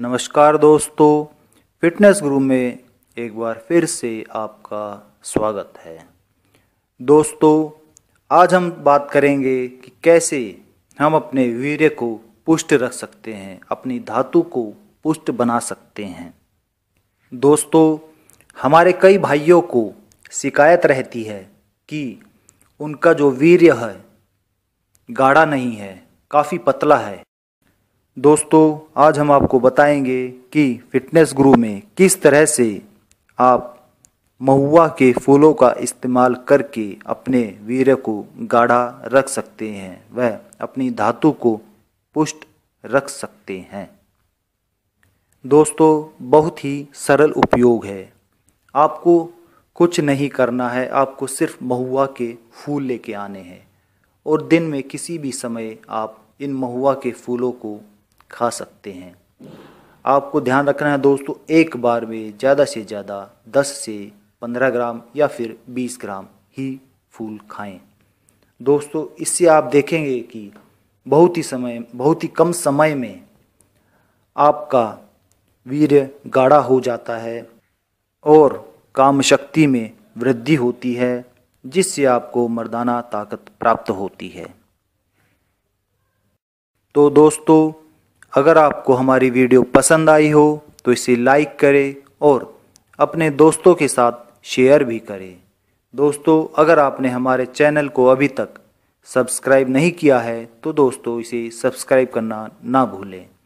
नमस्कार दोस्तों फिटनेस गुरु में एक बार फिर से आपका स्वागत है दोस्तों आज हम बात करेंगे कि कैसे हम अपने वीर्य को पुष्ट रख सकते हैं अपनी धातु को पुष्ट बना सकते हैं दोस्तों हमारे कई भाइयों को शिकायत रहती है कि उनका जो वीर्य है गाढ़ा नहीं है काफ़ी पतला है दोस्तों आज हम आपको बताएंगे कि फिटनेस गुरु में किस तरह से आप महुआ के फूलों का इस्तेमाल करके अपने वीर को गाढ़ा रख सकते हैं वह अपनी धातु को पुष्ट रख सकते हैं दोस्तों बहुत ही सरल उपयोग है आपको कुछ नहीं करना है आपको सिर्फ महुआ के फूल लेके आने हैं और दिन में किसी भी समय आप इन महुआ के फूलों को खा सकते हैं आपको ध्यान रखना है दोस्तों एक बार में ज़्यादा से ज़्यादा 10 से 15 ग्राम या फिर 20 ग्राम ही फूल खाएं दोस्तों इससे आप देखेंगे कि बहुत ही समय बहुत ही कम समय में आपका वीर गाढ़ा हो जाता है और काम शक्ति में वृद्धि होती है जिससे आपको मर्दाना ताकत प्राप्त होती है तो दोस्तों अगर आपको हमारी वीडियो पसंद आई हो तो इसे लाइक करें और अपने दोस्तों के साथ शेयर भी करें दोस्तों अगर आपने हमारे चैनल को अभी तक सब्सक्राइब नहीं किया है तो दोस्तों इसे सब्सक्राइब करना ना भूलें